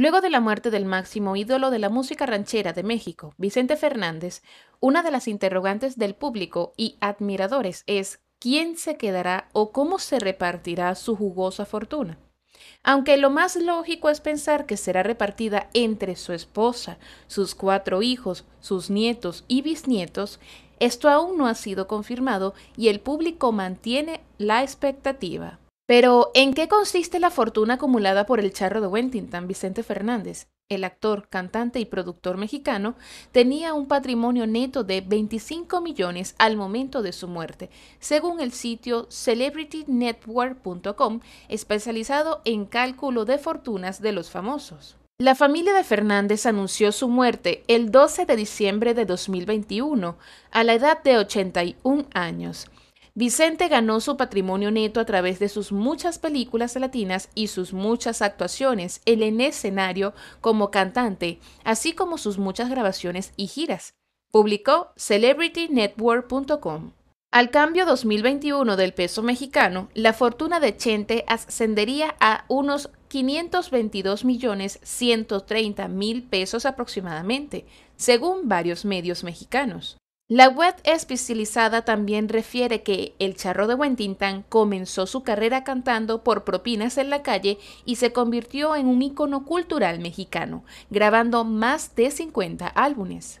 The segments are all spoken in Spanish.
Luego de la muerte del máximo ídolo de la música ranchera de México, Vicente Fernández, una de las interrogantes del público y admiradores es quién se quedará o cómo se repartirá su jugosa fortuna. Aunque lo más lógico es pensar que será repartida entre su esposa, sus cuatro hijos, sus nietos y bisnietos, esto aún no ha sido confirmado y el público mantiene la expectativa. Pero, ¿en qué consiste la fortuna acumulada por el charro de Wentington, Vicente Fernández? El actor, cantante y productor mexicano tenía un patrimonio neto de 25 millones al momento de su muerte, según el sitio celebritynetwork.com, especializado en cálculo de fortunas de los famosos. La familia de Fernández anunció su muerte el 12 de diciembre de 2021, a la edad de 81 años. Vicente ganó su patrimonio neto a través de sus muchas películas latinas y sus muchas actuaciones en el escenario como cantante, así como sus muchas grabaciones y giras. Publicó celebritynetwork.com. Al cambio 2021 del peso mexicano, la fortuna de Chente ascendería a unos 522 millones mil pesos aproximadamente, según varios medios mexicanos. La web especializada también refiere que el charro de Huentintán comenzó su carrera cantando por propinas en la calle y se convirtió en un ícono cultural mexicano, grabando más de 50 álbumes.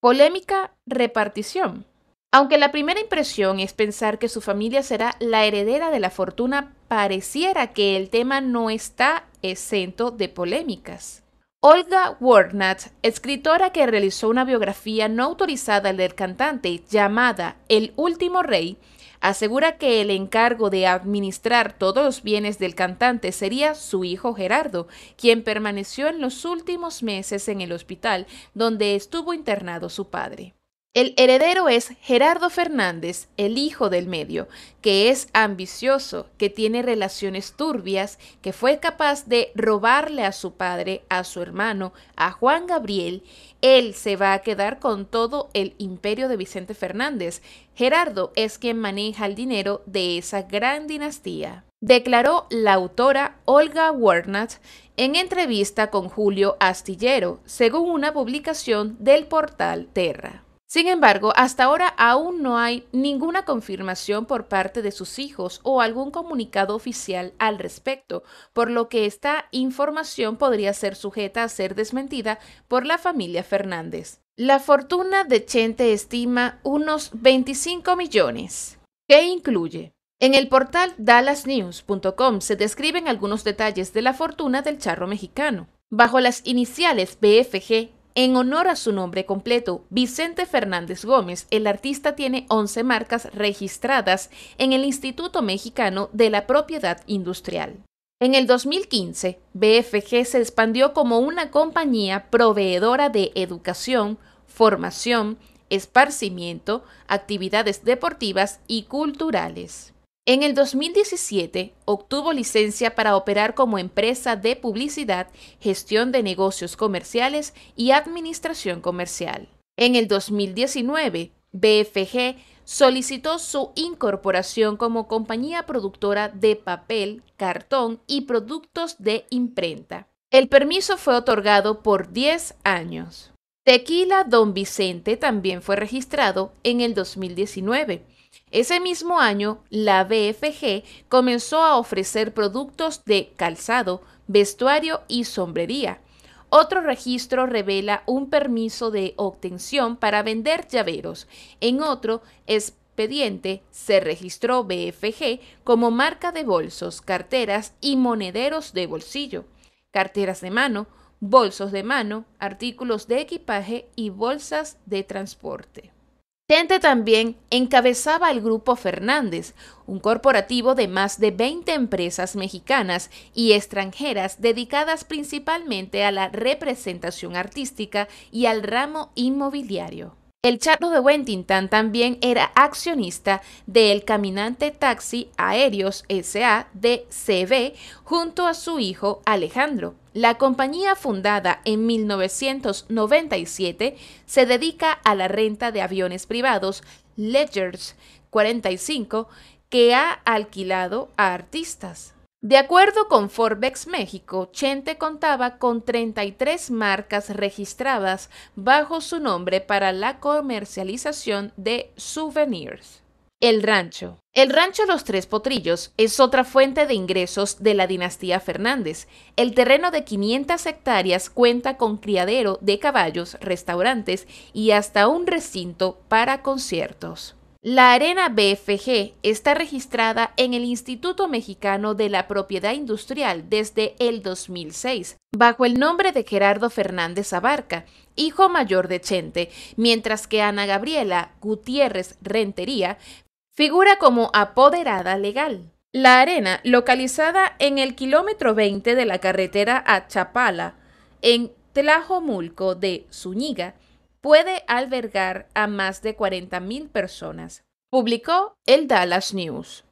Polémica repartición. Aunque la primera impresión es pensar que su familia será la heredera de la fortuna, pareciera que el tema no está exento de polémicas. Olga Wornat, escritora que realizó una biografía no autorizada del cantante llamada El Último Rey, asegura que el encargo de administrar todos los bienes del cantante sería su hijo Gerardo, quien permaneció en los últimos meses en el hospital donde estuvo internado su padre. El heredero es Gerardo Fernández, el hijo del medio, que es ambicioso, que tiene relaciones turbias, que fue capaz de robarle a su padre, a su hermano, a Juan Gabriel. Él se va a quedar con todo el imperio de Vicente Fernández. Gerardo es quien maneja el dinero de esa gran dinastía declaró la autora Olga Wernat en entrevista con Julio Astillero, según una publicación del portal Terra. Sin embargo, hasta ahora aún no hay ninguna confirmación por parte de sus hijos o algún comunicado oficial al respecto, por lo que esta información podría ser sujeta a ser desmentida por la familia Fernández. La fortuna de Chente estima unos 25 millones, ¿Qué incluye en el portal dallasnews.com se describen algunos detalles de la fortuna del charro mexicano. Bajo las iniciales BFG en honor a su nombre completo, Vicente Fernández Gómez, el artista tiene 11 marcas registradas en el Instituto Mexicano de la Propiedad Industrial. En el 2015, BFG se expandió como una compañía proveedora de educación, formación, esparcimiento, actividades deportivas y culturales. En el 2017 obtuvo licencia para operar como empresa de publicidad, gestión de negocios comerciales y administración comercial. En el 2019, BFG solicitó su incorporación como compañía productora de papel, cartón y productos de imprenta. El permiso fue otorgado por 10 años. Tequila Don Vicente también fue registrado en el 2019. Ese mismo año, la BFG comenzó a ofrecer productos de calzado, vestuario y sombrería. Otro registro revela un permiso de obtención para vender llaveros. En otro expediente se registró BFG como marca de bolsos, carteras y monederos de bolsillo, carteras de mano, bolsos de mano, artículos de equipaje y bolsas de transporte. Tente también encabezaba el Grupo Fernández, un corporativo de más de 20 empresas mexicanas y extranjeras dedicadas principalmente a la representación artística y al ramo inmobiliario. El Charlo de Wentington también era accionista del Caminante Taxi Aéreos S.A. de CB junto a su hijo Alejandro. La compañía fundada en 1997 se dedica a la renta de aviones privados Ledgers 45 que ha alquilado a artistas. De acuerdo con Forbes México, Chente contaba con 33 marcas registradas bajo su nombre para la comercialización de souvenirs. El rancho. El rancho Los Tres Potrillos es otra fuente de ingresos de la dinastía Fernández. El terreno de 500 hectáreas cuenta con criadero de caballos, restaurantes y hasta un recinto para conciertos. La arena BFG está registrada en el Instituto Mexicano de la Propiedad Industrial desde el 2006, bajo el nombre de Gerardo Fernández Abarca, hijo mayor de Chente, mientras que Ana Gabriela Gutiérrez Rentería figura como apoderada legal. La arena, localizada en el kilómetro 20 de la carretera a Chapala, en Tlajomulco de Zúñiga, puede albergar a más de 40.000 personas, publicó el Dallas News.